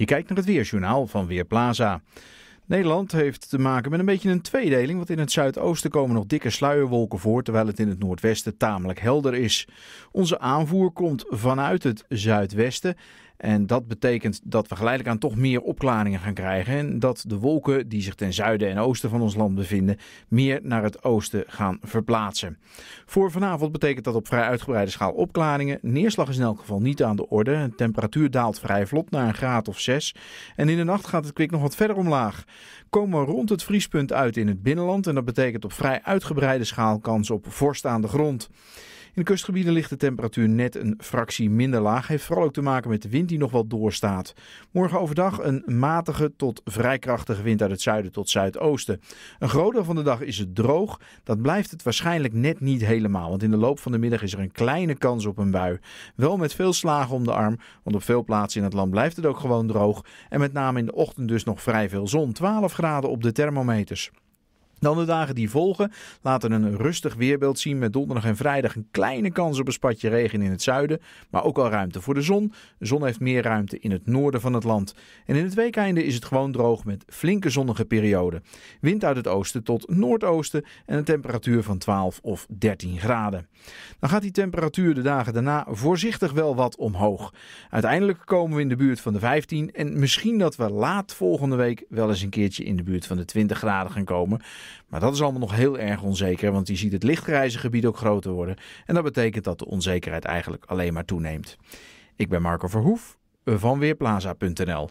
Je kijkt naar het Weerjournaal van Weerplaza. Nederland heeft te maken met een beetje een tweedeling, want in het zuidoosten komen nog dikke sluierwolken voor, terwijl het in het noordwesten tamelijk helder is. Onze aanvoer komt vanuit het zuidwesten en dat betekent dat we geleidelijk aan toch meer opklaringen gaan krijgen. En dat de wolken die zich ten zuiden en oosten van ons land bevinden, meer naar het oosten gaan verplaatsen. Voor vanavond betekent dat op vrij uitgebreide schaal opklaringen. Neerslag is in elk geval niet aan de orde. De temperatuur daalt vrij vlot naar een graad of 6. En in de nacht gaat het kwik nog wat verder omlaag. Komen we rond het vriespunt uit in het binnenland. En dat betekent op vrij uitgebreide schaal kans op vorst aan de grond de kustgebieden ligt de temperatuur net een fractie minder laag. Heeft vooral ook te maken met de wind die nog wel doorstaat. Morgen overdag een matige tot vrij krachtige wind uit het zuiden tot zuidoosten. Een groot deel van de dag is het droog. Dat blijft het waarschijnlijk net niet helemaal. Want in de loop van de middag is er een kleine kans op een bui. Wel met veel slagen om de arm. Want op veel plaatsen in het land blijft het ook gewoon droog. En met name in de ochtend dus nog vrij veel zon. 12 graden op de thermometers. Dan de dagen die volgen laten een rustig weerbeeld zien met donderdag en vrijdag een kleine kans op een spatje regen in het zuiden, maar ook al ruimte voor de zon. De zon heeft meer ruimte in het noorden van het land. En in het weekeinde is het gewoon droog met flinke zonnige perioden. Wind uit het oosten tot noordoosten en een temperatuur van 12 of 13 graden. Dan gaat die temperatuur de dagen daarna voorzichtig wel wat omhoog. Uiteindelijk komen we in de buurt van de 15 en misschien dat we laat volgende week wel eens een keertje in de buurt van de 20 graden gaan komen. Maar dat is allemaal nog heel erg onzeker, want je ziet het lichtgrijze ook groter worden. En dat betekent dat de onzekerheid eigenlijk alleen maar toeneemt. Ik ben Marco Verhoef eh, van Weerplaza.nl.